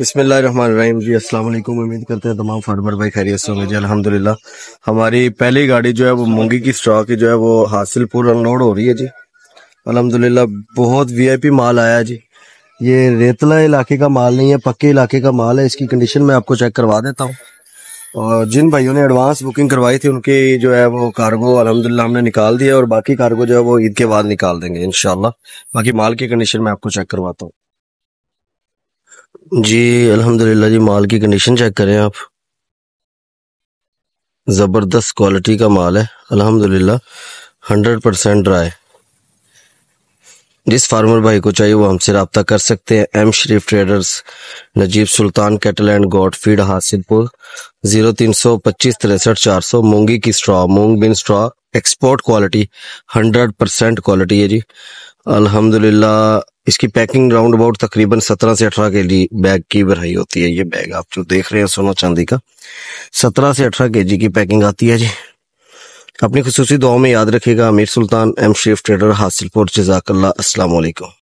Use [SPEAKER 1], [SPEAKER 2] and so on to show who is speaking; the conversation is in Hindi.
[SPEAKER 1] बसमीम जी अस्सलाम वालेकुम उम्मीद करते हैं तमाम फार्मर भाई खैरियत से होंगे जी अल्हम्दुलिल्लाह हमारी पहली गाड़ी जो है वो मूंगी की स्टॉक है जो है वो हासिलपुर अनलोड हो रही है जी अल्हम्दुलिल्लाह बहुत वीआईपी माल आया है जी ये रेतला इलाके का माल नहीं है पक्के इलाके का माल है इसकी कंडीशन मैं आपको चेक करवा देता हूँ और जिन भाइयों ने एडवांस बुकिंग करवाई थी उनकी जो है वो कार्गो अलहमदिल्ला हमने निकाल दिया और बाकी कार्गो जो है वो ईद के बाद निकाल देंगे इनशाला बाकी माल की कंडीशन मैं आपको चेक करवाता हूँ जी अल्हम्दुलिल्लाह जी माल की कंडीशन चेक करें आप ज़बरदस्त क्वालिटी का माल है अल्हम्दुलिल्लाह हंड्रेड परसेंट ड्राई जिस फार्मर भाई को चाहिए वो हमसे रबता कर सकते हैं M Sharif traders Najeeb Sultan cattle and goat feed Hasilpur zero तीन सौ पच्चीस तिरसठ चार सौ मूंगी की स्ट्रॉ मूंग bean straw export quality hundred percent quality है जी अल्हम्दुलिल्लाह इसकी पैकिंग राउंड अबाउट तकरीबन सत्रह से अठारह के जी बैग की बढ़ाई होती है ये बैग आप जो देख रहे हैं सोना चांदी का सत्रह से अठारह के जी की पैकिंग आती है जी अपनी खसूसी दुआ में याद रखिएगा अमीर सुल्तान एम शेफ ट्रेडर हासिलपुर जजाकल्ला असलकुम